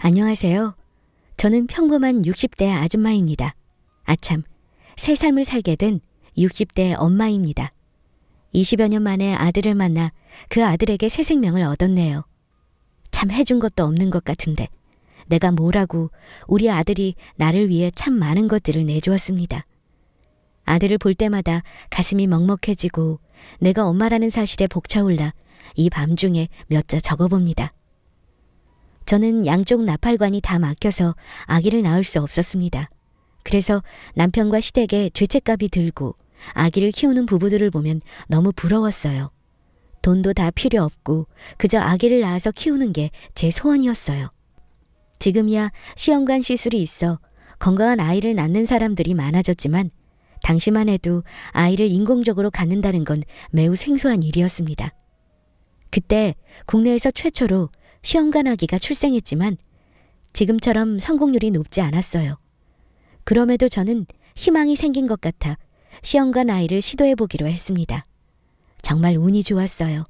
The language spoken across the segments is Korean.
안녕하세요. 저는 평범한 60대 아줌마입니다. 아참, 새 삶을 살게 된 60대 엄마입니다. 20여 년 만에 아들을 만나 그 아들에게 새 생명을 얻었네요. 참 해준 것도 없는 것 같은데 내가 뭐라고 우리 아들이 나를 위해 참 많은 것들을 내주었습니다. 아들을 볼 때마다 가슴이 먹먹해지고 내가 엄마라는 사실에 복차올라 이 밤중에 몇 자 적어봅니다. 저는 양쪽 나팔관이 다 막혀서 아기를 낳을 수 없었습니다. 그래서 남편과 시댁에 죄책감이 들고 아기를 키우는 부부들을 보면 너무 부러웠어요. 돈도 다 필요 없고 그저 아기를 낳아서 키우는 게 제 소원이었어요. 지금이야 시험관 시술이 있어 건강한 아이를 낳는 사람들이 많아졌지만 당시만 해도 아이를 인공적으로 갖는다는 건 매우 생소한 일이었습니다. 그때 국내에서 최초로 시험관 아기가 출생했지만 지금처럼 성공률이 높지 않았어요. 그럼에도 저는 희망이 생긴 것 같아 시험관 아이를 시도해보기로 했습니다. 정말 운이 좋았어요.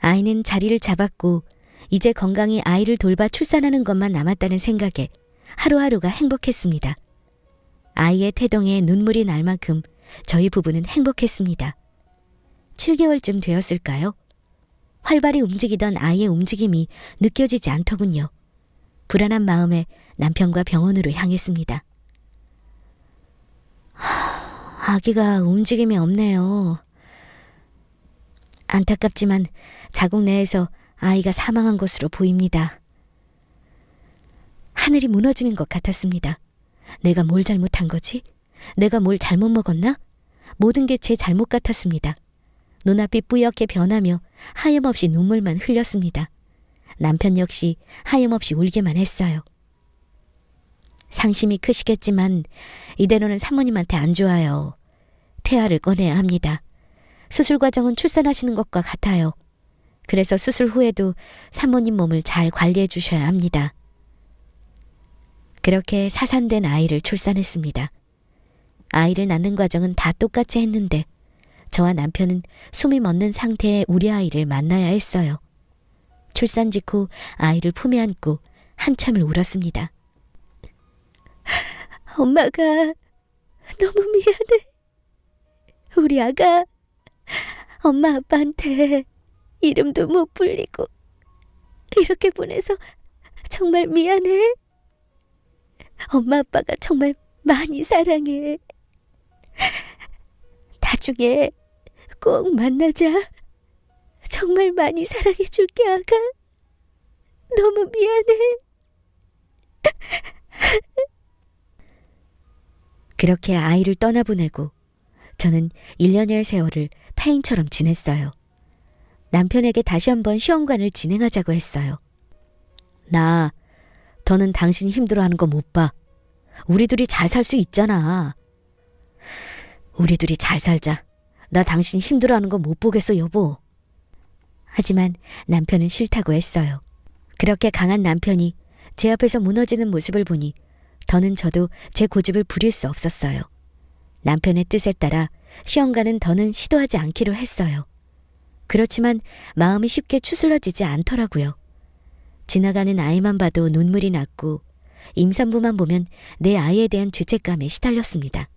아이는 자리를 잡았고 이제 건강히 아이를 돌봐 출산하는 것만 남았다는 생각에 하루하루가 행복했습니다. 아이의 태동에 눈물이 날 만큼 저희 부부는 행복했습니다. 7개월쯤 되었을까요? 활발히 움직이던 아이의 움직임이 느껴지지 않더군요. 불안한 마음에 남편과 병원으로 향했습니다. 하, 아기가 움직임이 없네요. 안타깝지만 자궁 내에서 아이가 사망한 것으로 보입니다. 하늘이 무너지는 것 같았습니다. 내가 뭘 잘못한 거지? 내가 뭘 잘못 먹었나? 모든 게 제 잘못 같았습니다. 눈앞이 뿌옇게 변하며 하염없이 눈물만 흘렸습니다. 남편 역시 하염없이 울기만 했어요. 상심이 크시겠지만 이대로는 사모님한테 안 좋아요. 태아를 꺼내야 합니다. 수술 과정은 출산하시는 것과 같아요. 그래서 수술 후에도 사모님 몸을 잘 관리해 주셔야 합니다. 그렇게 사산된 아이를 출산했습니다. 아이를 낳는 과정은 다 똑같이 했는데 저와 남편은 숨이 멎는 상태의 우리 아이를 만나야 했어요. 출산 직후 아이를 품에 안고 한참을 울었습니다. 엄마가 너무 미안해. 우리 아가 엄마 아빠한테 이름도 못 불리고 이렇게 보내서 정말 미안해. 엄마 아빠가 정말 많이 사랑해. 나중에 꼭 만나자. 정말 많이 사랑해줄게, 아가. 너무 미안해. 그렇게 아이를 떠나보내고 저는 1년여의 세월을 패인처럼 지냈어요. 남편에게 다시 한번 시험관을 진행하자고 했어요. 나, 더는 당신 이 힘들어하는 거 못 봐. 우리 둘이 잘 살 수 있잖아. 우리 둘이 잘 살자. 나 당신 힘들어하는 거 못 보겠어, 여보. 하지만 남편은 싫다고 했어요. 그렇게 강한 남편이 제 앞에서 무너지는 모습을 보니 더는 저도 제 고집을 부릴 수 없었어요. 남편의 뜻에 따라 시험가는 더는 시도하지 않기로 했어요. 그렇지만 마음이 쉽게 추슬러지지 않더라고요. 지나가는 아이만 봐도 눈물이 났고 임산부만 보면 내 아이에 대한 죄책감에 시달렸습니다.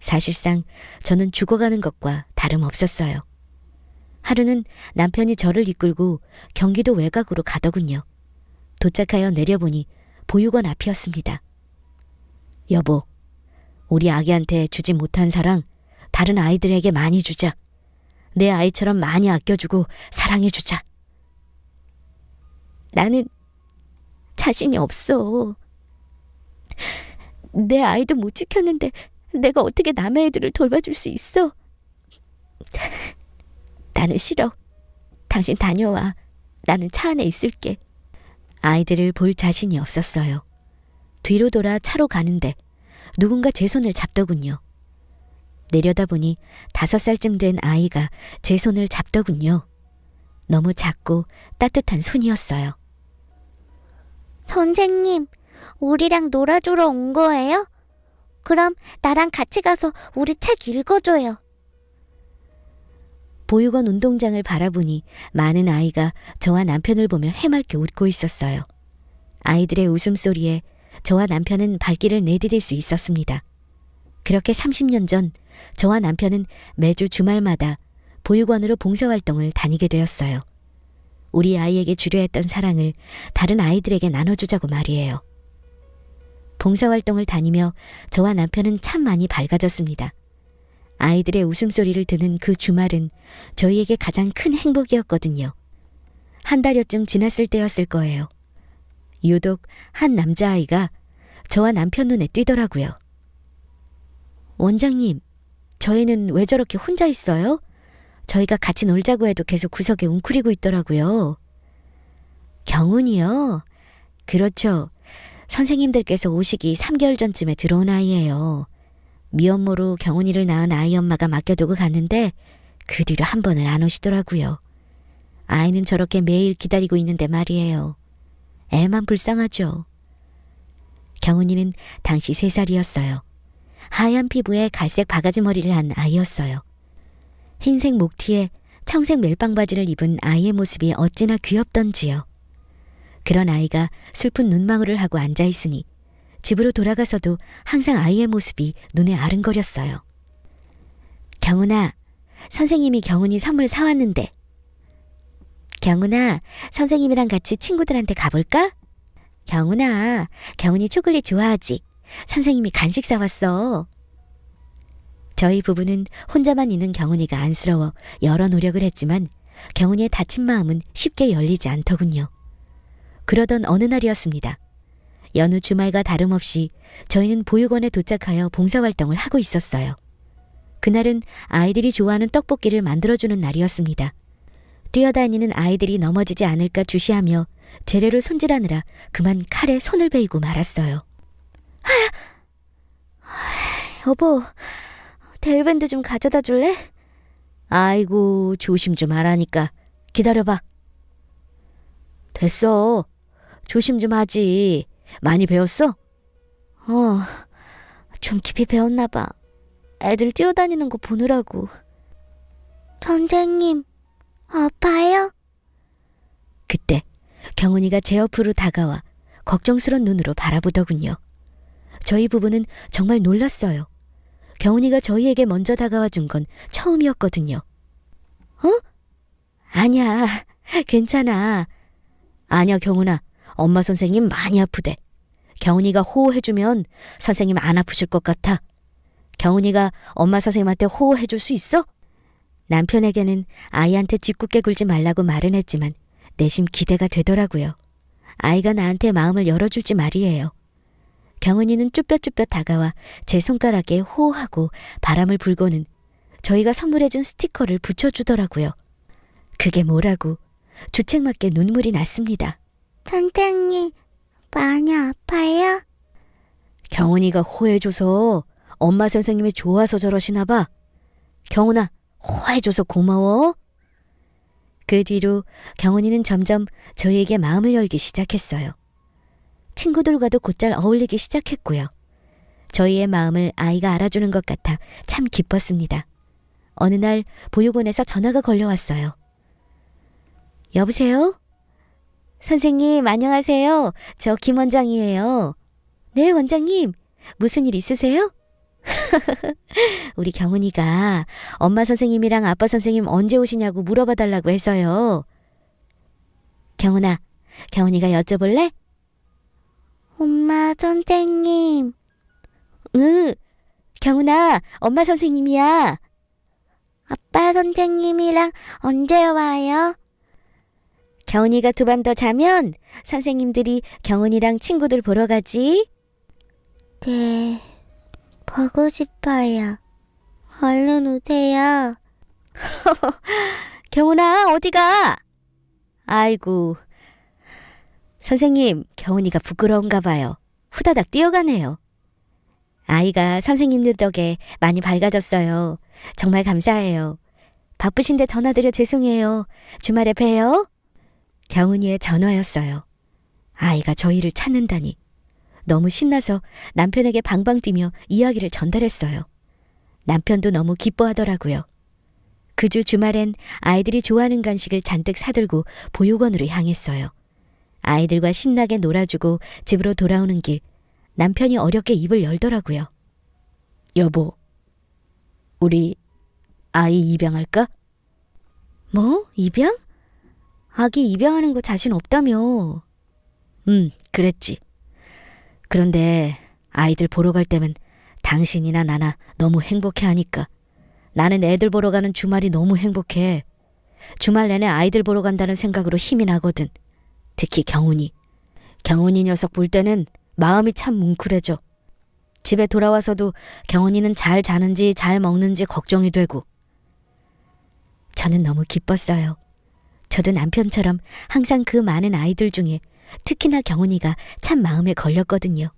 사실상 저는 죽어가는 것과 다름없었어요. 하루는 남편이 저를 이끌고 경기도 외곽으로 가더군요. 도착하여 내려보니 보육원 앞이었습니다. 여보, 우리 아기한테 주지 못한 사랑 다른 아이들에게 많이 주자. 내 아이처럼 많이 아껴주고 사랑해주자. 나는 자신이 없어. 내 아이도 못 지켰는데 내가 어떻게 남의 애들을 돌봐줄 수 있어? 나는 싫어. 당신 다녀와. 나는 차 안에 있을게. 아이들을 볼 자신이 없었어요. 뒤로 돌아 차로 가는데 누군가 제 손을 잡더군요. 내려다보니 다섯 살쯤 된 아이가 제 손을 잡더군요. 너무 작고 따뜻한 손이었어요. 선생님, 우리랑 놀아주러 온 거예요? 그럼 나랑 같이 가서 우리 책 읽어줘요. 보육원 운동장을 바라보니 많은 아이가 저와 남편을 보며 해맑게 웃고 있었어요. 아이들의 웃음소리에 저와 남편은 발길을 내디딜 수 있었습니다. 그렇게 30년 전 저와 남편은 매주 주말마다 보육원으로 봉사활동을 다니게 되었어요. 우리 아이에게 주려 했던 사랑을 다른 아이들에게 나눠주자고 말이에요. 봉사활동을 다니며 저와 남편은 참 많이 밝아졌습니다. 아이들의 웃음소리를 듣는 그 주말은 저희에게 가장 큰 행복이었거든요. 한 달여쯤 지났을 때였을 거예요. 유독 한 남자아이가 저와 남편 눈에 띄더라고요. 원장님, 저희는 왜 저렇게 혼자 있어요? 저희가 같이 놀자고 해도 계속 구석에 웅크리고 있더라고요. 경훈이요? 그렇죠. 선생님들께서 오시기 3개월 전쯤에 들어온 아이예요. 미혼모로 경훈이를 낳은 아이 엄마가 맡겨두고 갔는데 그 뒤로 한 번을 안 오시더라고요. 아이는 저렇게 매일 기다리고 있는데 말이에요. 애만 불쌍하죠. 경훈이는 당시 3살이었어요. 하얀 피부에 갈색 바가지 머리를 한 아이였어요. 흰색 목티에 청색 멜빵 바지를 입은 아이의 모습이 어찌나 귀엽던지요. 그런 아이가 슬픈 눈망울을 하고 앉아 있으니 집으로 돌아가서도 항상 아이의 모습이 눈에 아른거렸어요. 경훈아, 선생님이 경훈이 선물 사왔는데. 경훈아, 선생님이랑 같이 친구들한테 가볼까? 경훈아, 경훈이 초콜릿 좋아하지? 선생님이 간식 사왔어. 저희 부부는 혼자만 있는 경훈이가 안쓰러워 여러 노력을 했지만 경훈이의 다친 마음은 쉽게 열리지 않더군요. 그러던 어느 날이었습니다. 연휴 주말과 다름없이 저희는 보육원에 도착하여 봉사활동을 하고 있었어요. 그날은 아이들이 좋아하는 떡볶이를 만들어주는 날이었습니다. 뛰어다니는 아이들이 넘어지지 않을까 주시하며 재료를 손질하느라 그만 칼에 손을 베이고 말았어요. 아, 여보, 데일밴드 좀 가져다 줄래? 아이고, 조심 좀 하라니까. 기다려봐. 됐어. 조심 좀 하지. 많이 배웠어? 어, 좀 깊이 배웠나 봐. 애들 뛰어다니는 거 보느라고. 선생님, 아파요? 그때 경은이가 제 옆으로 다가와 걱정스런 눈으로 바라보더군요. 저희 부부는 정말 놀랐어요. 경은이가 저희에게 먼저 다가와 준 건 처음이었거든요. 어? 아니야, 괜찮아. 아니야, 경훈아. 엄마 선생님 많이 아프대. 경은이가 호호해주면 선생님 안 아프실 것 같아. 경은이가 엄마 선생님한테 호호해줄 수 있어? 남편에게는 아이한테 짓궂게 굴지 말라고 말은 했지만 내심 기대가 되더라고요. 아이가 나한테 마음을 열어줄지 말이에요. 경은이는 쭈뼛쭈뼛 다가와 제 손가락에 호호하고 바람을 불고는 저희가 선물해준 스티커를 붙여주더라고요. 그게 뭐라고 주책맞게 눈물이 났습니다. 선생님, 많이 아파요? 경은이가 호해줘서 엄마 선생님이 좋아서 저러시나 봐. 경은아 호해줘서 고마워. 그 뒤로 경은이는 점점 저에게 희 마음을 열기 시작했어요. 친구들과도 곧잘 어울리기 시작했고요. 저희의 마음을 아이가 알아주는 것 같아 참 기뻤습니다. 어느 날 보육원에서 전화가 걸려왔어요. 여보세요? 선생님, 안녕하세요. 저김 원장이에요. 네, 원장님. 무슨 일 있으세요? 우리 경훈이가 엄마 선생님이랑 아빠 선생님 언제 오시냐고 물어봐 달라고 해서요. 경훈아경훈이가 여쭤볼래? 엄마 선생님. 응, 경훈아 엄마 선생님이야. 아빠 선생님이랑 언제 와요? 경운이가두밤더 자면 선생님들이 경은이랑 친구들 보러 가지. 네, 보고 싶어요. 얼른 오세요. 경훈아, 어디가? 아이고. 선생님, 경훈이가 부끄러운가 봐요. 후다닥 뛰어가네요. 아이가 선생님들 덕에 많이 밝아졌어요. 정말 감사해요. 바쁘신데 전화드려 죄송해요. 주말에 봬요. 경은이의 전화였어요. 아이가 저희를 찾는다니. 너무 신나서 남편에게 방방 뛰며 이야기를 전달했어요. 남편도 너무 기뻐하더라고요. 그 주 주말엔 아이들이 좋아하는 간식을 잔뜩 사들고 보육원으로 향했어요. 아이들과 신나게 놀아주고 집으로 돌아오는 길 남편이 어렵게 입을 열더라고요. 여보, 우리 아이 입양할까? 뭐? 입양? 아기 입양하는 거 자신 없다며. 음, 그랬지. 그런데 아이들 보러 갈 때면 당신이나 나나 너무 행복해 하니까. 나는 애들 보러 가는 주말이 너무 행복해. 주말 내내 아이들 보러 간다는 생각으로 힘이 나거든. 특히 경훈이. 경훈이 녀석 볼 때는 마음이 참 뭉클해져. 집에 돌아와서도 경훈이는 잘 자는지 잘 먹는지 걱정이 되고. 저는 너무 기뻤어요. 저도 남편처럼 항상 그 많은 아이들 중에 특히나 경훈이가 참 마음에 걸렸거든요.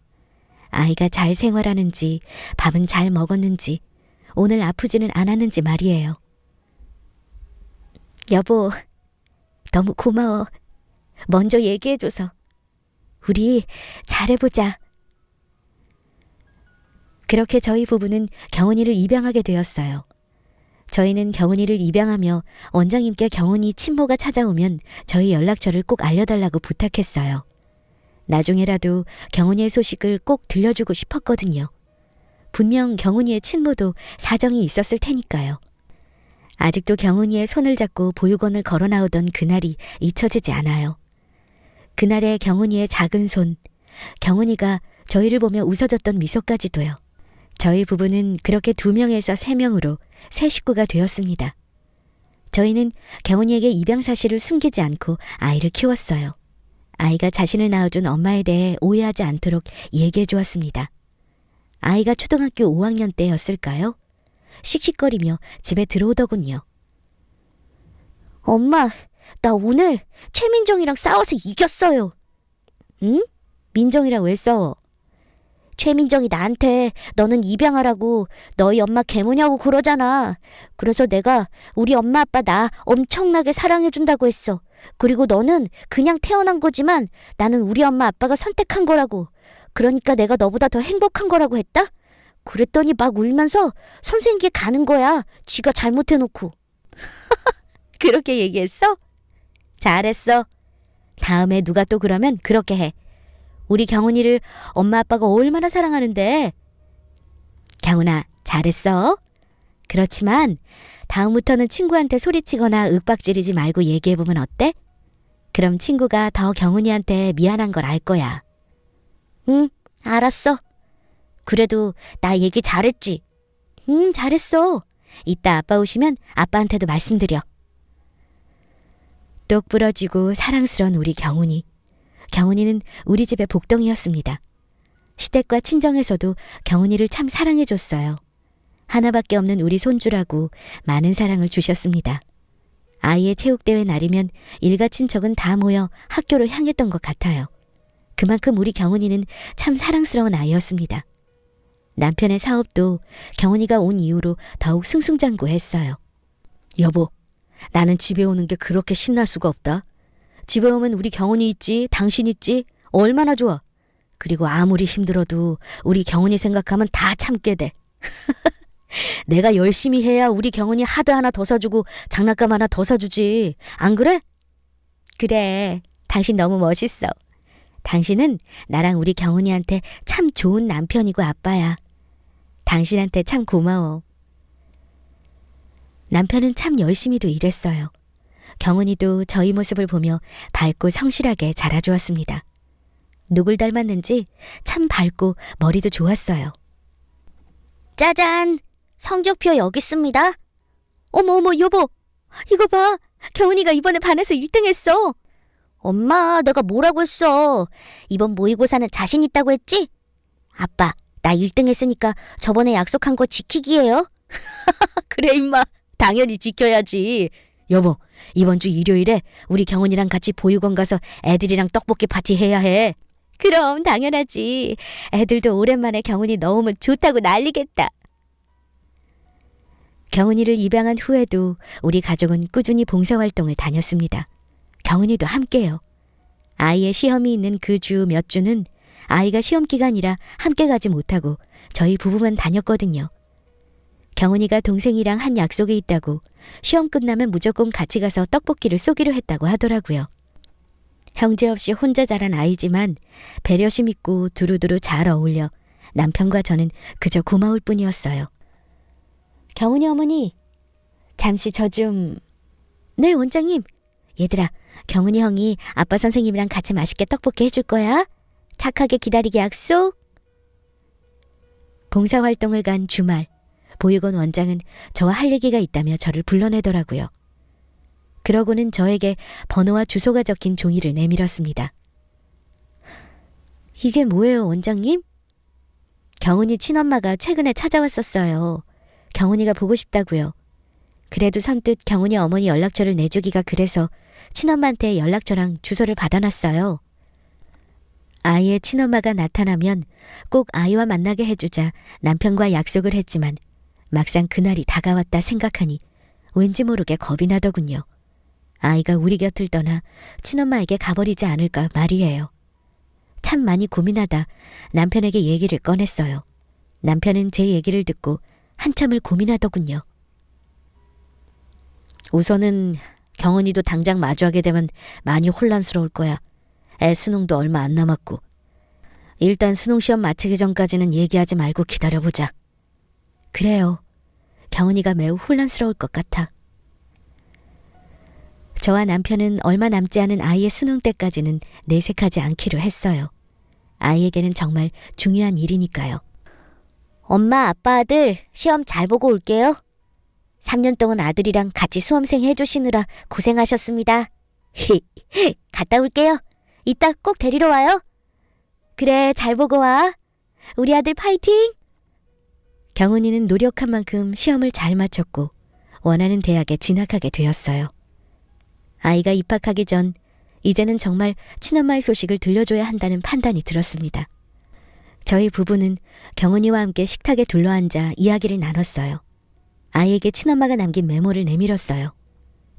아이가 잘 생활하는지, 밥은 잘 먹었는지, 오늘 아프지는 않았는지 말이에요. 여보, 너무 고마워. 먼저 얘기해줘서. 우리 잘해보자. 그렇게 저희 부부는 경은이를 입양하게 되었어요. 저희는 경훈이를 입양하며 원장님께 경훈이 친모가 찾아오면 저희 연락처를 꼭 알려달라고 부탁했어요. 나중에라도 경훈이의 소식을 꼭 들려주고 싶었거든요. 분명 경훈이의 친모도 사정이 있었을 테니까요. 아직도 경훈이의 손을 잡고 보육원을 걸어 나오던 그날이 잊혀지지 않아요. 그날의 경훈이의 작은 손, 경훈이가 저희를 보며 웃어줬던 미소까지도요. 저희 부부는 그렇게 두 명에서 세 명으로 새 식구가 되었습니다. 저희는 경훈이에게 입양 사실을 숨기지 않고 아이를 키웠어요. 아이가 자신을 낳아준 엄마에 대해 오해하지 않도록 얘기해 주었습니다. 아이가 초등학교 5학년 때였을까요? 씩씩거리며 집에 들어오더군요. 엄마, 나 오늘 최민정이랑 싸워서 이겼어요. 응? 민정이랑 왜 싸워? 최민정이 나한테 너는 입양하라고 너희 엄마 개모냐고 그러잖아. 그래서 내가 우리 엄마 아빠 나 엄청나게 사랑해준다고 했어. 그리고 너는 그냥 태어난 거지만 나는 우리 엄마 아빠가 선택한 거라고. 그러니까 내가 너보다 더 행복한 거라고 했다? 그랬더니 막 울면서 선생님께 가는 거야. 지가 잘못해놓고. 그렇게 얘기했어? 잘했어. 다음에 누가 또 그러면 그렇게 해. 우리 경훈이를 엄마 아빠가 얼마나 사랑하는데. 경훈아, 잘했어. 그렇지만 다음부터는 친구한테 소리치거나 윽박지르지 말고 얘기해보면 어때? 그럼 친구가 더 경훈이한테 미안한 걸 알 거야. 응, 알았어. 그래도 나 얘기 잘했지? 응, 잘했어. 이따 아빠 오시면 아빠한테도 말씀드려. 똑 부러지고 사랑스러운 우리 경훈이. 경훈이는 우리 집의 복덩이였습니다. 시댁과 친정에서도 경훈이를 참 사랑해줬어요. 하나밖에 없는 우리 손주라고 많은 사랑을 주셨습니다. 아이의 체육대회 날이면 일가 친척은 다 모여 학교로 향했던 것 같아요. 그만큼 우리 경훈이는 참 사랑스러운 아이였습니다. 남편의 사업도 경훈이가 온 이후로 더욱 승승장구했어요. 여보, 나는 집에 오는 게 그렇게 신날 수가 없다. 집에 오면 우리 경훈이 있지, 당신 있지, 얼마나 좋아. 그리고 아무리 힘들어도 우리 경훈이 생각하면 다 참게 돼. 내가 열심히 해야 우리 경훈이 하드 하나 더 사주고 장난감 하나 더 사주지. 안 그래? 그래. 당신 너무 멋있어. 당신은 나랑 우리 경훈이한테 참 좋은 남편이고 아빠야. 당신한테 참 고마워. 남편은 참 열심히도 일했어요. 경은이도 저희 모습을 보며 밝고 성실하게 자라주었습니다. 누굴 닮았는지 참 밝고 머리도 좋았어요. 짜잔! 성적표 여기 있습니다. 어머 어머 여보! 이거 봐! 경은이가 이번에 반에서 1등 했어! 엄마 내가 뭐라고 했어? 이번 모의고사는 자신 있다고 했지? 아빠 나 1등 했으니까 저번에 약속한 거 지키기예요? 그래 임마 당연히 지켜야지. 여보 이번 주 일요일에 우리 경훈이랑 같이 보육원 가서 애들이랑 떡볶이 파티 해야 해. 그럼 당연하지. 애들도 오랜만에 경훈이 넣으면 좋다고 난리겠다. 경훈이를 입양한 후에도 우리 가족은 꾸준히 봉사활동을 다녔습니다. 경훈이도 함께요. 아이의 시험이 있는 그 주 몇 주는 아이가 시험 기간이라 함께 가지 못하고 저희 부부만 다녔거든요. 경훈이가 동생이랑 한 약속이 있다고 시험 끝나면 무조건 같이 가서 떡볶이를 쏘기로 했다고 하더라고요. 형제 없이 혼자 자란 아이지만 배려심 있고 두루두루 잘 어울려 남편과 저는 그저 고마울 뿐이었어요. 경훈이 어머니, 잠시 저 좀... 네, 원장님. 얘들아, 경훈이 형이 아빠 선생님이랑 같이 맛있게 떡볶이 해줄 거야. 착하게 기다리게 약속. 봉사활동을 간 주말. 보육원 원장은 저와 할 얘기가 있다며 저를 불러내더라고요. 그러고는 저에게 번호와 주소가 적힌 종이를 내밀었습니다. 이게 뭐예요, 원장님? 경훈이 친엄마가 최근에 찾아왔었어요. 경훈이가 보고 싶다고요. 그래도 선뜻 경훈이 어머니 연락처를 내주기가 그래서 친엄마한테 연락처랑 주소를 받아놨어요. 아이의 친엄마가 나타나면 꼭 아이와 만나게 해주자 남편과 약속을 했지만 막상 그날이 다가왔다 생각하니 왠지 모르게 겁이 나더군요. 아이가 우리 곁을 떠나 친엄마에게 가버리지 않을까 말이에요. 참 많이 고민하다 남편에게 얘기를 꺼냈어요. 남편은 제 얘기를 듣고 한참을 고민하더군요. 우선은 경은이도 당장 마주하게 되면 많이 혼란스러울 거야. 애 수능도 얼마 안 남았고. 일단 수능 시험 마치기 전까지는 얘기하지 말고 기다려보자. 그래요. 경은이가 매우 혼란스러울 것 같아. 저와 남편은 얼마 남지 않은 아이의 수능 때까지는 내색하지 않기로 했어요. 아이에게는 정말 중요한 일이니까요. 엄마, 아빠, 아들, 시험 잘 보고 올게요. 3년 동안 아들이랑 같이 수험생 해주시느라 고생하셨습니다. 히, 갔다 올게요. 이따 꼭 데리러 와요. 그래, 잘 보고 와. 우리 아들 파이팅! 경은이는 노력한 만큼 시험을 잘 마쳤고 원하는 대학에 진학하게 되었어요. 아이가 입학하기 전 이제는 정말 친엄마의 소식을 들려줘야 한다는 판단이 들었습니다. 저희 부부는 경은이와 함께 식탁에 둘러앉아 이야기를 나눴어요. 아이에게 친엄마가 남긴 메모를 내밀었어요.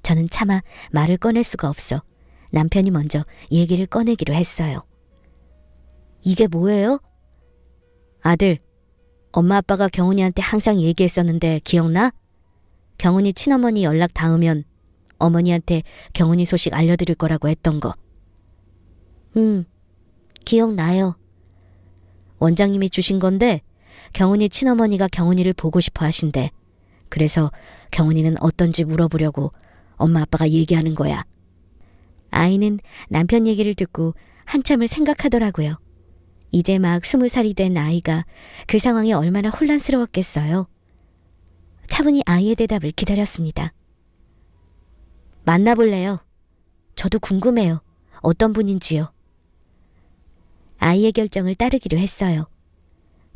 저는 차마 말을 꺼낼 수가 없어 남편이 먼저 얘기를 꺼내기로 했어요. 이게 뭐예요? 아들, 엄마 아빠가 경훈이한테 항상 얘기했었는데 기억나? 경훈이 친어머니 연락 닿으면 어머니한테 경훈이 소식 알려드릴 거라고 했던 거. 응, 음, 기억나요. 원장님이 주신 건데 경훈이 친어머니가 경훈이를 보고 싶어 하신대. 그래서 경훈이는 어떤지 물어보려고 엄마 아빠가 얘기하는 거야. 아이는 남편 얘기를 듣고 한참을 생각하더라고요. 이제 막 스무 살이 된 아이가 그 상황이 얼마나 혼란스러웠겠어요. 차분히 아이의 대답을 기다렸습니다. 만나볼래요? 저도 궁금해요. 어떤 분인지요? 아이의 결정을 따르기로 했어요.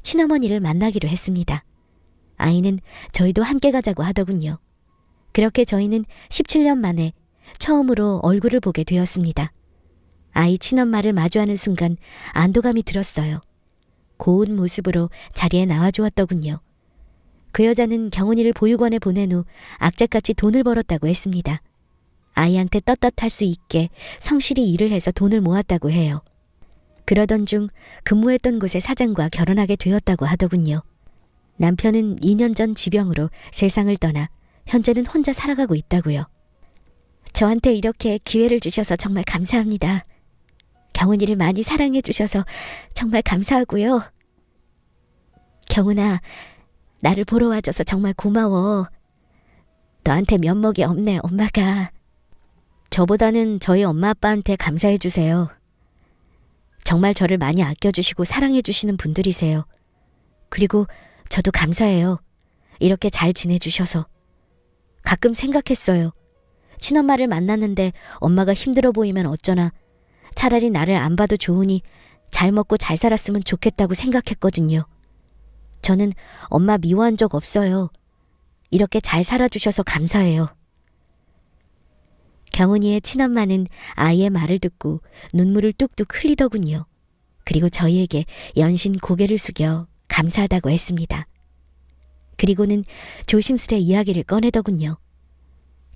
친어머니를 만나기로 했습니다. 아이는 저희도 함께 가자고 하더군요. 그렇게 저희는 17년 만에 처음으로 얼굴을 보게 되었습니다. 아이 친엄마를 마주하는 순간 안도감이 들었어요. 고운 모습으로 자리에 나와주었더군요. 그 여자는 경훈이를 보육원에 보낸 후 악착같이 돈을 벌었다고 했습니다. 아이한테 떳떳할 수 있게 성실히 일을 해서 돈을 모았다고 해요. 그러던 중 근무했던 곳의 사장과 결혼하게 되었다고 하더군요. 남편은 2년 전 지병으로 세상을 떠나 현재는 혼자 살아가고 있다고요. 저한테 이렇게 기회를 주셔서 정말 감사합니다. 경훈이를 많이 사랑해 주셔서 정말 감사하고요. 경훈아, 나를 보러 와줘서 정말 고마워. 너한테 면목이 없네, 엄마가. 저보다는 저희 엄마 아빠한테 감사해 주세요. 정말 저를 많이 아껴주시고 사랑해 주시는 분들이세요. 그리고 저도 감사해요. 이렇게 잘 지내주셔서. 가끔 생각했어요. 친엄마를 만났는데 엄마가 힘들어 보이면 어쩌나 차라리 나를 안 봐도 좋으니 잘 먹고 잘 살았으면 좋겠다고 생각했거든요. 저는 엄마 미워한 적 없어요. 이렇게 잘 살아주셔서 감사해요. 경은이의 친엄마는 아이의 말을 듣고 눈물을 뚝뚝 흘리더군요. 그리고 저희에게 연신 고개를 숙여 감사하다고 했습니다. 그리고는 조심스레 이야기를 꺼내더군요.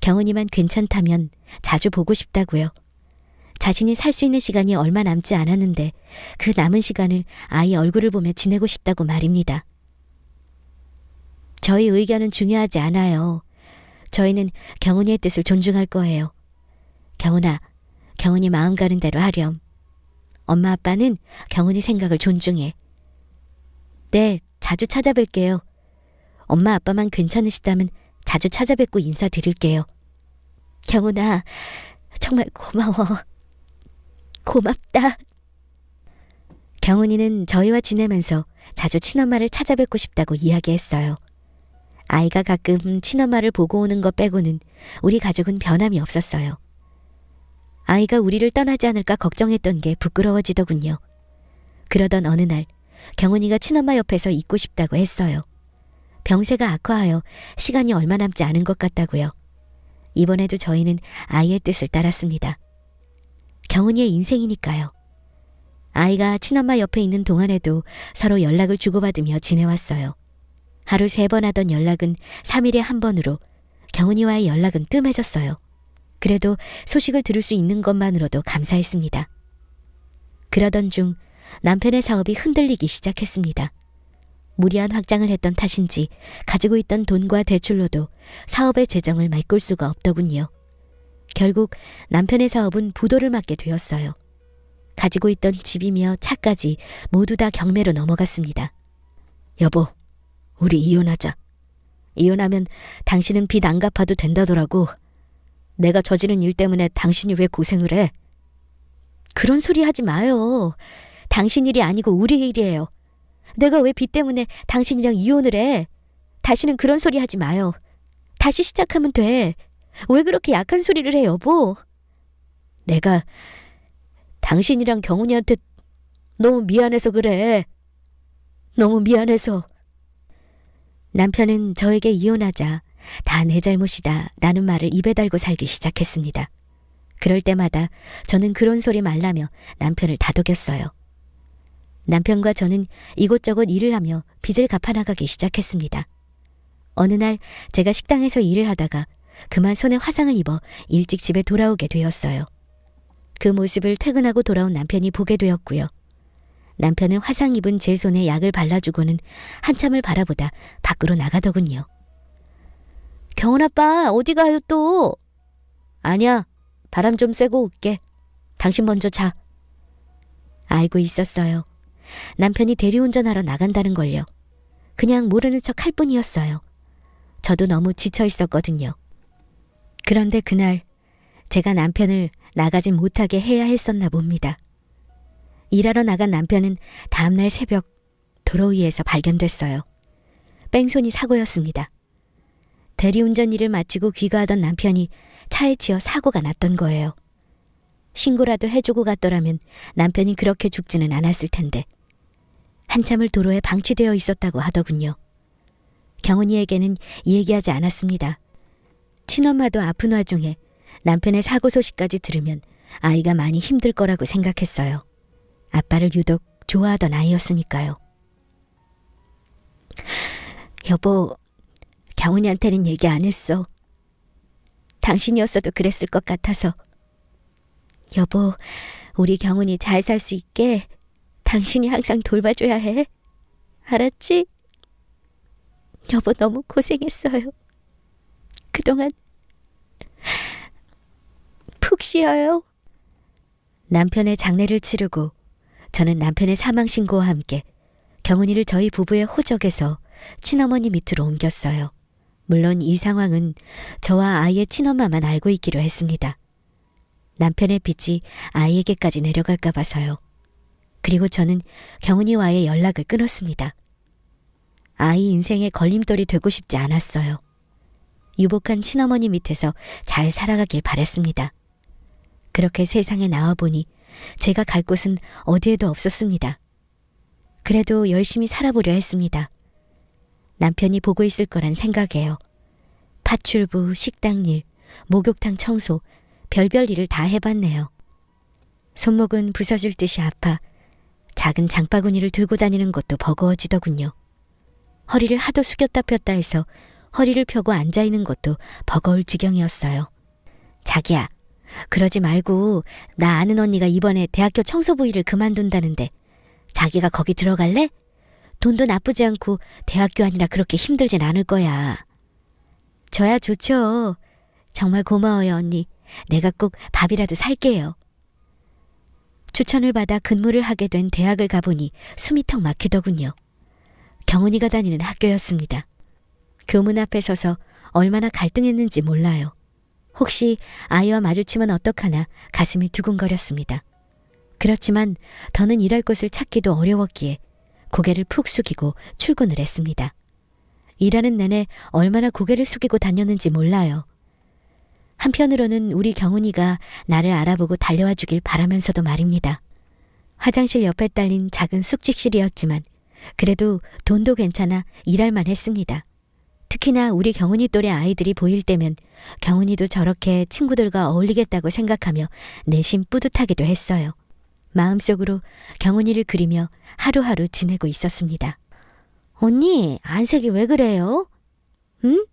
경은이만 괜찮다면 자주 보고 싶다고요. 자신이 살 수 있는 시간이 얼마 남지 않았는데 그 남은 시간을 아이 얼굴을 보며 지내고 싶다고 말입니다. 저희 의견은 중요하지 않아요. 저희는 경훈이의 뜻을 존중할 거예요. 경훈아, 경훈이 마음 가는 대로 하렴. 엄마 아빠는 경훈이 생각을 존중해. 네, 자주 찾아뵐게요. 엄마 아빠만 괜찮으시다면 자주 찾아뵙고 인사드릴게요. 경훈아, 정말 고마워. 고맙다. 경훈이는 저희와 지내면서 자주 친엄마를 찾아뵙고 싶다고 이야기했어요. 아이가 가끔 친엄마를 보고 오는 것 빼고는 우리 가족은 변함이 없었어요. 아이가 우리를 떠나지 않을까 걱정했던 게 부끄러워지더군요. 그러던 어느 날경훈이가 친엄마 옆에서 있고 싶다고 했어요. 병세가 악화하여 시간이 얼마 남지 않은 것 같다고요. 이번에도 저희는 아이의 뜻을 따랐습니다. 경은이의 인생이니까요. 아이가 친엄마 옆에 있는 동안에도 서로 연락을 주고받으며 지내왔어요. 하루 세 번 하던 연락은 3일에 한 번으로 경은이와의 연락은 뜸해졌어요. 그래도 소식을 들을 수 있는 것만으로도 감사했습니다. 그러던 중 남편의 사업이 흔들리기 시작했습니다. 무리한 확장을 했던 탓인지 가지고 있던 돈과 대출로도 사업의 재정을 메꿀 수가 없더군요. 결국 남편의 사업은 부도를 맞게 되었어요. 가지고 있던 집이며 차까지 모두 다 경매로 넘어갔습니다. 여보, 우리 이혼하자. 이혼하면 당신은 빚 안 갚아도 된다더라고. 내가 저지른 일 때문에 당신이 왜 고생을 해? 그런 소리 하지 마요. 당신 일이 아니고 우리 일이에요. 내가 왜 빚 때문에 당신이랑 이혼을 해? 다시는 그런 소리 하지 마요. 다시 시작하면 돼. 왜 그렇게 약한 소리를 해, 여보? 내가 당신이랑 경훈이한테 너무 미안해서 그래. 너무 미안해서. 남편은 저에게 이혼하자 다 내 잘못이다 라는 말을 입에 달고 살기 시작했습니다. 그럴 때마다 저는 그런 소리 말라며 남편을 다독였어요. 남편과 저는 이곳저곳 일을 하며 빚을 갚아나가기 시작했습니다. 어느 날 제가 식당에서 일을 하다가 그만 손에 화상을 입어 일찍 집에 돌아오게 되었어요. 그 모습을 퇴근하고 돌아온 남편이 보게 되었고요. 남편은 화상 입은 제 손에 약을 발라주고는 한참을 바라보다 밖으로 나가더군요. 경훈 아빠 어디 가요 또? 아니야 바람 좀 쐬고 올게. 당신 먼저 자. 알고 있었어요. 남편이 대리운전하러 나간다는 걸요. 그냥 모르는 척 할 뿐이었어요. 저도 너무 지쳐 있었거든요. 그런데 그날 제가 남편을 나가지 못하게 해야 했었나 봅니다. 일하러 나간 남편은 다음날 새벽 도로 위에서 발견됐어요. 뺑소니 사고였습니다. 대리운전 일을 마치고 귀가하던 남편이 차에 치여 사고가 났던 거예요. 신고라도 해주고 갔더라면 남편이 그렇게 죽지는 않았을 텐데. 한참을 도로에 방치되어 있었다고 하더군요. 경은이에게는 얘기하지 않았습니다. 친엄마도 아픈 와중에 남편의 사고 소식까지 들으면 아이가 많이 힘들 거라고 생각했어요. 아빠를 유독 좋아하던 아이였으니까요. 여보, 경훈이한테는 얘기 안 했어. 당신이었어도 그랬을 것 같아서. 여보, 우리 경훈이 잘 살 수 있게 당신이 항상 돌봐줘야 해. 알았지? 여보, 너무 고생했어요. 그동안 푹 쉬어요. 남편의 장례를 치르고 저는 남편의 사망신고와 함께 경은이를 저희 부부의 호적에서 친어머니 밑으로 옮겼어요. 물론 이 상황은 저와 아이의 친엄마만 알고 있기로 했습니다. 남편의 빚이 아이에게까지 내려갈까 봐서요. 그리고 저는 경은이와의 연락을 끊었습니다. 아이 인생의 걸림돌이 되고 싶지 않았어요. 유복한 친어머니 밑에서 잘 살아가길 바랬습니다. 그렇게 세상에 나와보니 제가 갈 곳은 어디에도 없었습니다. 그래도 열심히 살아보려 했습니다. 남편이 보고 있을 거란 생각에요. 파출부, 식당 일, 목욕탕 청소, 별별 일을 다 해봤네요. 손목은 부서질 듯이 아파 작은 장바구니를 들고 다니는 것도 버거워지더군요. 허리를 하도 숙였다 폈다 해서 허리를 펴고 앉아있는 것도 버거울 지경이었어요. 자기야, 그러지 말고 나 아는 언니가 이번에 대학교 청소부 일을 그만둔다는데 자기가 거기 들어갈래? 돈도 나쁘지 않고 대학교 아니라 그렇게 힘들진 않을 거야. 저야 좋죠. 정말 고마워요, 언니. 내가 꼭 밥이라도 살게요. 추천을 받아 근무를 하게 된 대학을 가보니 숨이 턱 막히더군요. 경은이가 다니는 학교였습니다. 교문 앞에 서서 얼마나 갈등했는지 몰라요. 혹시 아이와 마주치면 어떡하나 가슴이 두근거렸습니다. 그렇지만 더는 일할 곳을 찾기도 어려웠기에 고개를 푹 숙이고 출근을 했습니다. 일하는 내내 얼마나 고개를 숙이고 다녔는지 몰라요. 한편으로는 우리 경훈이가 나를 알아보고 달려와 주길 바라면서도 말입니다. 화장실 옆에 딸린 작은 숙직실이었지만 그래도 돈도 괜찮아 일할 만 했습니다. 특히나 우리 경은이 또래 아이들이 보일 때면 경은이도 저렇게 친구들과 어울리겠다고 생각하며 내심 뿌듯하기도 했어요. 마음속으로 경은이를 그리며 하루하루 지내고 있었습니다. 언니, 안색이 왜 그래요? 응?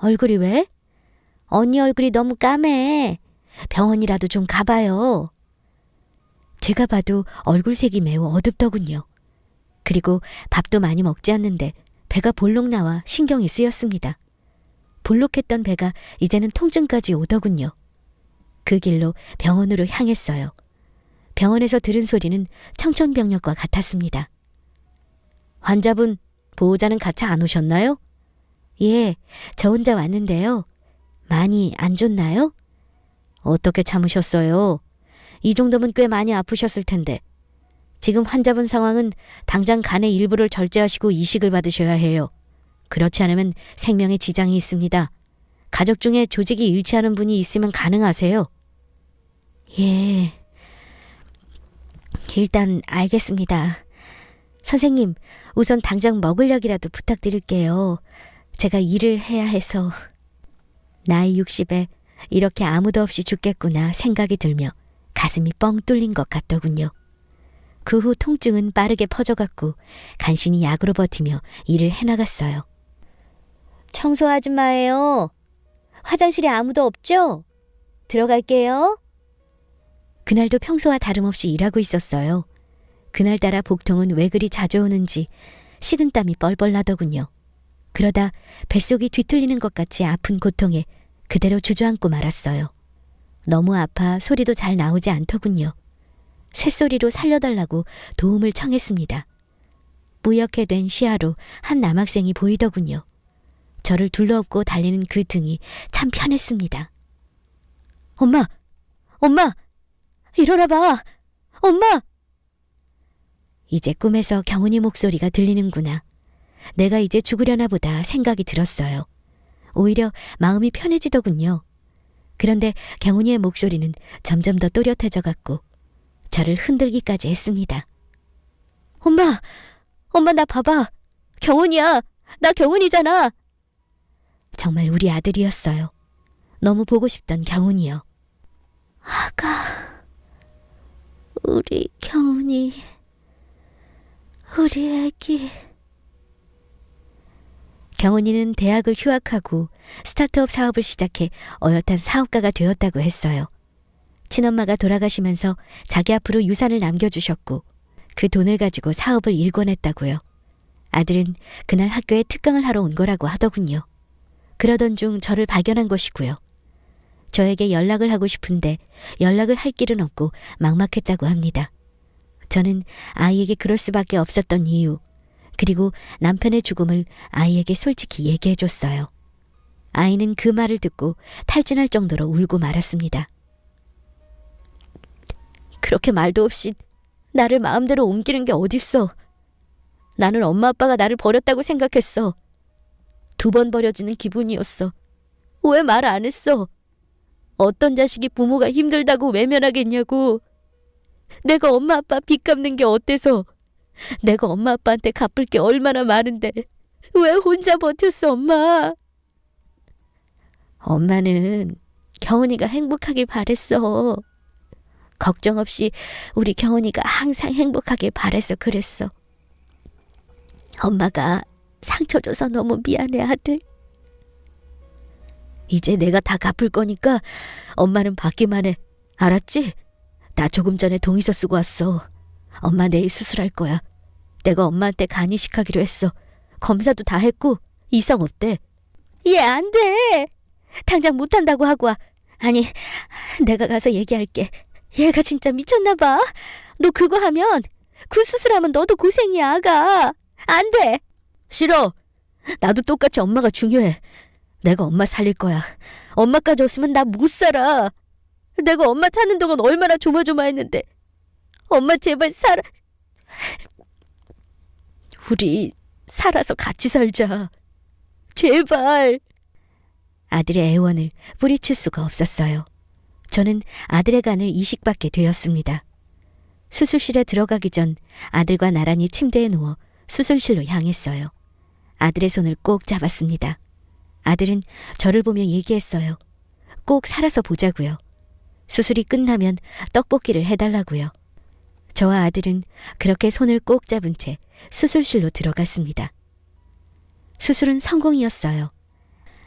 얼굴이 왜? 언니 얼굴이 너무 까매. 병원이라도 좀 가봐요. 제가 봐도 얼굴색이 매우 어둡더군요. 그리고 밥도 많이 먹지 않는데 배가 볼록 나와 신경이 쓰였습니다. 볼록했던 배가 이제는 통증까지 오더군요. 그 길로 병원으로 향했어요. 병원에서 들은 소리는 청천벽력과 같았습니다. 환자분, 보호자는 같이 안 오셨나요? 예, 저 혼자 왔는데요. 많이 안 좋나요? 어떻게 참으셨어요? 이 정도면 꽤 많이 아프셨을 텐데 지금 환자분 상황은 당장 간의 일부를 절제하시고 이식을 받으셔야 해요. 그렇지 않으면 생명에 지장이 있습니다. 가족 중에 조직이 일치하는 분이 있으면 가능하세요? 예. 일단 알겠습니다. 선생님, 우선 당장 먹을 약이라도 부탁드릴게요. 제가 일을 해야 해서. 나이 60에 이렇게 아무도 없이 죽겠구나 생각이 들며 가슴이 뻥 뚫린 것 같더군요. 그후 통증은 빠르게 퍼져갔고 간신히 약으로 버티며 일을 해나갔어요. 청소 아줌마예요. 화장실에 아무도 없죠? 들어갈게요. 그날도 평소와 다름없이 일하고 있었어요. 그날따라 복통은 왜 그리 자주 오는지 식은땀이 뻘뻘 나더군요. 그러다 뱃속이 뒤틀리는 것 같이 아픈 고통에 그대로 주저앉고 말았어요. 너무 아파 소리도 잘 나오지 않더군요. 쇳소리로 살려달라고 도움을 청했습니다. 무역해 된 시야로 한 남학생이 보이더군요. 저를 둘러엎고 달리는 그 등이 참 편했습니다. 엄마! 엄마! 일어나 봐! 엄마! 이제 꿈에서 경훈이 목소리가 들리는구나. 내가 이제 죽으려나 보다 생각이 들었어요. 오히려 마음이 편해지더군요. 그런데 경훈이의 목소리는 점점 더 또렷해져 갔고 저를 흔들기까지 했습니다. 엄마, 엄마 나 봐봐. 경훈이야. 나 경훈이잖아. 정말 우리 아들이었어요. 너무 보고 싶던 경훈이요. 아가, 우리 경훈이, 우리 아기 경훈이는 대학을 휴학하고 스타트업 사업을 시작해 어엿한 사업가가 되었다고 했어요. 친엄마가 돌아가시면서 자기 앞으로 유산을 남겨주셨고 그 돈을 가지고 사업을 일궈냈다고요. 아들은 그날 학교에 특강을 하러 온 거라고 하더군요. 그러던 중 저를 발견한 것이고요. 저에게 연락을 하고 싶은데 연락을 할 길은 없고 막막했다고 합니다. 저는 아이에게 그럴 수밖에 없었던 이유, 그리고 남편의 죽음을 아이에게 솔직히 얘기해 줬어요. 아이는 그 말을 듣고 탈진할 정도로 울고 말았습니다. 그렇게 말도 없이 나를 마음대로 옮기는 게 어딨어. 나는 엄마 아빠가 나를 버렸다고 생각했어. 두 번 버려지는 기분이었어. 왜 말 안 했어? 어떤 자식이 부모가 힘들다고 외면하겠냐고. 내가 엄마 아빠 빚 갚는 게 어때서? 내가 엄마 아빠한테 갚을 게 얼마나 많은데 왜 혼자 버텼어 엄마? 엄마는 경은이가 행복하길 바랬어. 걱정 없이 우리 경훈이가 항상 행복하길 바래서 그랬어. 엄마가 상처 줘서 너무 미안해 아들. 이제 내가 다 갚을 거니까 엄마는 받기만 해. 알았지? 나 조금 전에 동의서 쓰고 왔어. 엄마 내일 수술할 거야. 내가 엄마한테 간이식하기로 했어. 검사도 다 했고 이상 없대. 얘 안 돼. 당장 못한다고 하고 와. 아니, 내가 가서 얘기할게. 얘가 진짜 미쳤나봐. 너 그거 하면 그 수술하면 너도 고생이야, 아가. 안 돼. 싫어. 나도 똑같이 엄마가 중요해. 내가 엄마 살릴 거야. 엄마까지 없으면 나 못 살아. 내가 엄마 찾는 동안 얼마나 조마조마했는데. 엄마 제발 살아. 우리 살아서 같이 살자. 제발. 아들의 애원을 뿌리칠 수가 없었어요. 저는 아들의 간을 이식받게 되었습니다. 수술실에 들어가기 전 아들과 나란히 침대에 누워 수술실로 향했어요. 아들의 손을 꼭 잡았습니다. 아들은 저를 보며 얘기했어요. 꼭 살아서 보자고요. 수술이 끝나면 떡볶이를 해달라고요. 저와 아들은 그렇게 손을 꼭 잡은 채 수술실로 들어갔습니다. 수술은 성공이었어요.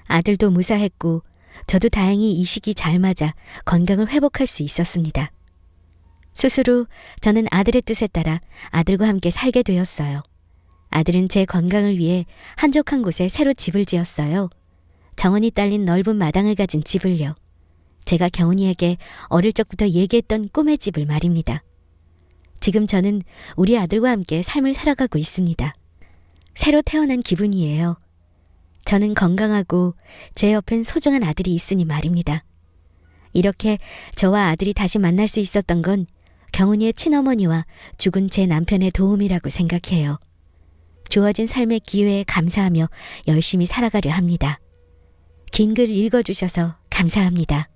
아들도 무사했고 저도 다행히 이 시기 잘 맞아 건강을 회복할 수 있었습니다. 수술 후 저는 아들의 뜻에 따라 아들과 함께 살게 되었어요. 아들은 제 건강을 위해 한적한 곳에 새로 집을 지었어요. 정원이 딸린 넓은 마당을 가진 집을요. 제가 경훈이에게 어릴 적부터 얘기했던 꿈의 집을 말입니다. 지금 저는 우리 아들과 함께 삶을 살아가고 있습니다. 새로 태어난 기분이에요. 저는 건강하고 제 옆엔 소중한 아들이 있으니 말입니다. 이렇게 저와 아들이 다시 만날 수 있었던 건 경훈이의 친어머니와 죽은 제 남편의 도움이라고 생각해요. 주어진 삶의 기회에 감사하며 열심히 살아가려 합니다. 긴 글 읽어주셔서 감사합니다.